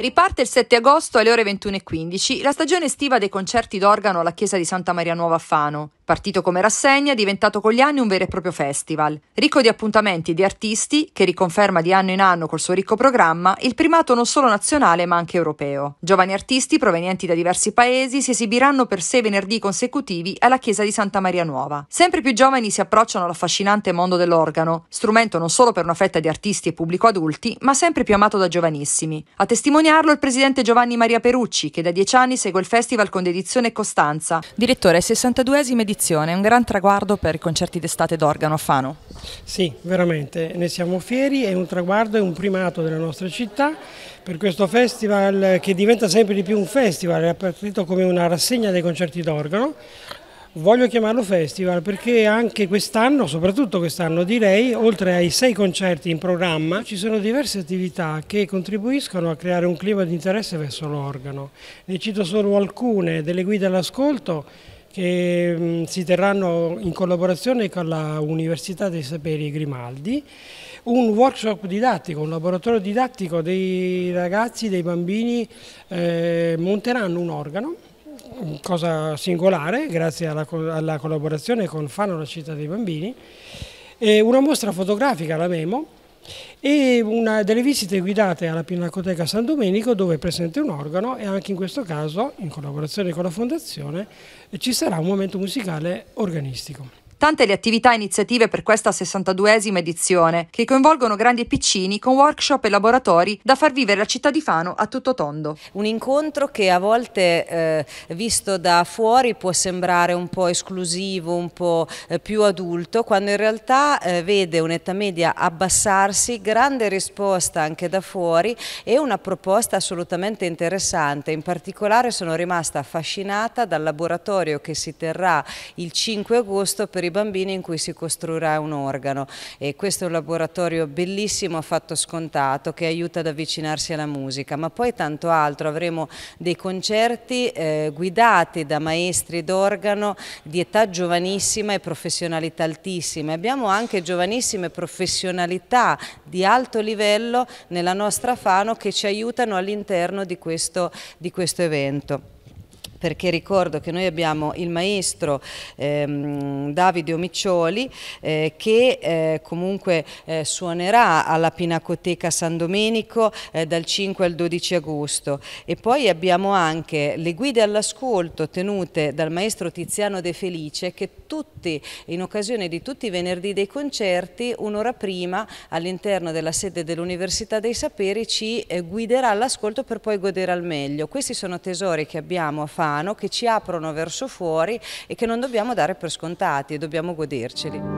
Riparte il 7 agosto alle ore 21.15 la stagione estiva dei concerti d'organo alla chiesa di Santa Maria Nuova a Fano partito come rassegna, è diventato con gli anni un vero e proprio festival, ricco di appuntamenti e di artisti che riconferma di anno in anno col suo ricco programma il primato non solo nazionale ma anche europeo. Giovani artisti provenienti da diversi paesi si esibiranno per sei venerdì consecutivi alla chiesa di Santa Maria Nuova. Sempre più giovani si approcciano all'affascinante mondo dell'organo, strumento non solo per una fetta di artisti e pubblico adulti, ma sempre più amato da giovanissimi. A testimoniarlo il presidente Giovanni Maria Perucci, che da dieci anni segue il festival con dedizione e costanza. Direttore, 62esima edizione edizione, un gran traguardo per i concerti d'estate d'organo a Fano. Sì, veramente, ne siamo fieri, è un traguardo, è un primato della nostra città, per questo festival che diventa sempre di più un festival, è partito come una rassegna dei concerti d'organo, Voglio chiamarlo festival perché anche quest'anno, soprattutto quest'anno direi, oltre ai sei concerti in programma, ci sono diverse attività che contribuiscono a creare un clima di interesse verso l'organo. Ne cito solo alcune, delle guide all'ascolto che mm, si terranno in collaborazione con la Università dei Saperi Grimaldi, un workshop didattico, un laboratorio didattico dei ragazzi, dei bambini, eh, monteranno un organo, cosa singolare, grazie alla, alla collaborazione con Fano la città dei bambini, e una mostra fotografica, la Memo, e una delle visite guidate alla Pinacoteca San Domenico dove è presente un organo e anche in questo caso, in collaborazione con la Fondazione, ci sarà un momento musicale organistico. Tante le attività e iniziative per questa 62esima edizione, che coinvolgono grandi e piccini con workshop e laboratori da far vivere la città di Fano a tutto tondo. Un incontro che a volte eh, visto da fuori può sembrare un po' esclusivo, un po' eh, più adulto, quando in realtà eh, vede un'età media abbassarsi, grande risposta anche da fuori e una proposta assolutamente interessante. In particolare sono rimasta affascinata dal laboratorio che si terrà il 5 agosto per i i bambini in cui si costruirà un organo e questo è un laboratorio bellissimo a fatto scontato che aiuta ad avvicinarsi alla musica ma poi tanto altro avremo dei concerti eh, guidati da maestri d'organo di età giovanissima e professionalità altissime abbiamo anche giovanissime professionalità di alto livello nella nostra Fano che ci aiutano all'interno di, di questo evento perché ricordo che noi abbiamo il maestro ehm, Davide Omiccioli eh, che eh, comunque eh, suonerà alla Pinacoteca San Domenico eh, dal 5 al 12 agosto e poi abbiamo anche le guide all'ascolto tenute dal maestro Tiziano De Felice che tutti, in occasione di tutti i venerdì dei concerti un'ora prima all'interno della sede dell'Università dei Saperi ci eh, guiderà all'ascolto per poi godere al meglio. Questi sono tesori che abbiamo a fare umano che ci aprono verso fuori e che non dobbiamo dare per scontati e dobbiamo goderceli.